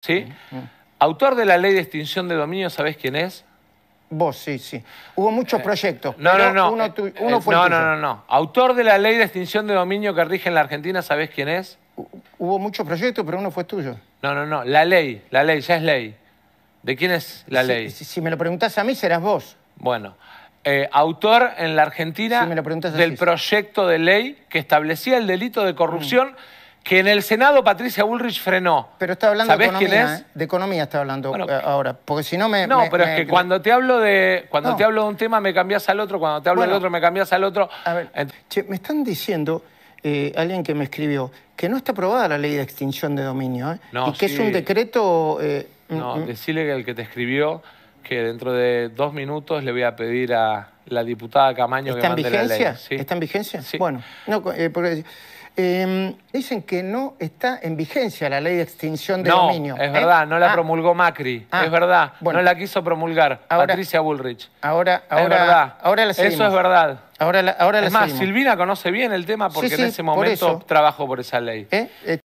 ¿Sí? Autor de la ley de extinción de dominio, ¿sabés quién es? Vos, sí, sí. Hubo muchos eh, proyectos. No, no, no. Uno, eh, eh, fue tuyo. no, no, no. Autor de la ley de extinción de dominio que rige en la Argentina, ¿sabés quién es? Hubo muchos proyectos, pero uno fue tuyo. No, no, no. La ley, la ley, ya es ley. ¿De quién es la ley? Si, me lo preguntás a mí, serás vos. Bueno, autor en la Argentina del proyecto de ley que establecía el delito de corrupción mm que en el Senado Patricia Bullrich frenó. Pero está hablando de economía, quién ¿eh? de economía está hablando eh, ahora, porque si no me No, pero es que cuando te hablo de cuando te hablo de un tema me cambias al otro, cuando te hablo del otro me cambias al otro. A ver, che, me están diciendo eh, alguien que me escribió que no está aprobada la ley de extinción de dominio, ¿eh? y que es un decreto mm, No, mm. decirle que el que te escribió que dentro de dos minutos le voy a pedir a la diputada Camaño que mande en vigencia? la ley. ¿sí? ¿Está en vigencia? Bueno, no, eh, em, dicen que no está en vigencia la ley de extinción de dominio. No, es ¿eh? verdad, no la ah. promulgó Macri. es ah, verdad, no la quiso promulgar Patricia Bullrich. Ahora, ahora, ahora la seguimos. Eso es verdad. Ahora ahora la es más, Silvina conoce bien el tema porque en ese momento trabajó por esa ley. ¿Eh?